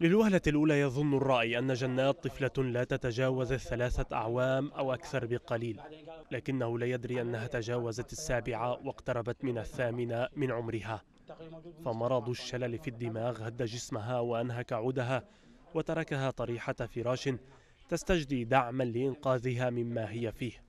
للوهلة الأولى يظن الرأي أن جنات طفلة لا تتجاوز الثلاثة أعوام أو أكثر بقليل لكنه لا يدري أنها تجاوزت السابعة واقتربت من الثامنة من عمرها فمرض الشلل في الدماغ هد جسمها وأنهك عودها وتركها طريحة فراش تستجدي دعما لإنقاذها مما هي فيه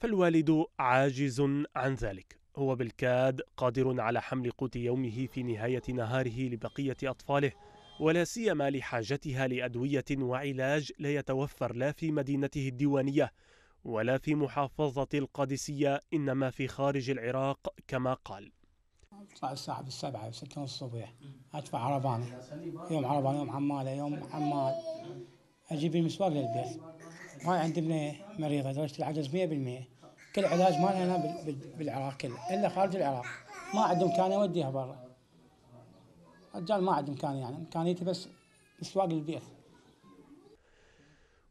فالوالد عاجز عن ذلك هو بالكاد قادر على حمل قوت يومه في نهاية نهاره لبقية أطفاله ولا سيما لحاجتها لأدوية وعلاج لا يتوفر لا في مدينته الديوانية ولا في محافظة القادسية إنما في خارج العراق كما قال أطلع الساعة بالسبعة وستة الصبح أدفع عربانة يوم عربانة يوم حمالة يوم حمال أجيب المسواق للبيت هاي عندي ابنة مريضة درجة العجز 100% كل علاج مالها هنا بالعراق كله إلا خارج العراق ما عندهم كان أوديها برا الرجال ما عنده امكانيه يعني امكانيته بس اسواق البيت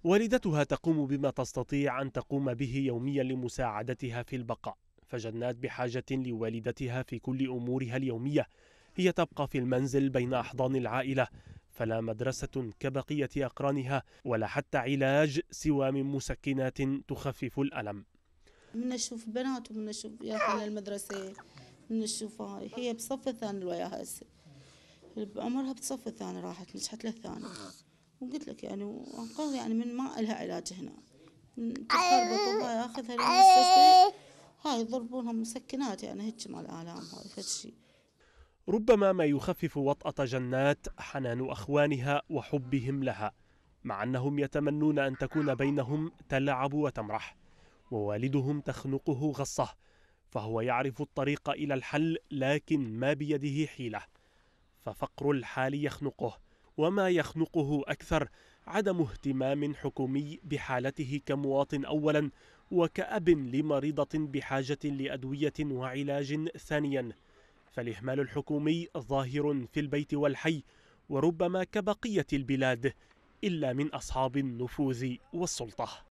والدتها تقوم بما تستطيع ان تقوم به يوميا لمساعدتها في البقاء فجنات بحاجه لوالدتها في كل امورها اليوميه هي تبقى في المنزل بين احضان العائله فلا مدرسة كبقية أقرانها ولا حتى علاج سوى من مسكنات تخفف الألم من نشوف بنات ومن نشوف يا المدرسة من نشوفها هي بصف ثاني وياها هسه بعمرها بتصف الثاني راحت نجحت للثاني وقلت لك يعني وانقذ يعني من ما لها علاج هنا تخربط الله ياخذها للمستشفى هاي يضربونها مسكنات يعني هيك مال الام هاي فشي ربما ما يخفف وطأة جنات حنان أخوانها وحبهم لها مع أنهم يتمنون أن تكون بينهم تلعب وتمرح ووالدهم تخنقه غصه فهو يعرف الطريق إلى الحل لكن ما بيده حيله ففقر الحال يخنقه وما يخنقه أكثر عدم اهتمام حكومي بحالته كمواطن أولا وكأب لمريضة بحاجة لأدوية وعلاج ثانيا فالإهمال الحكومي ظاهر في البيت والحي وربما كبقية البلاد إلا من أصحاب النفوذ والسلطة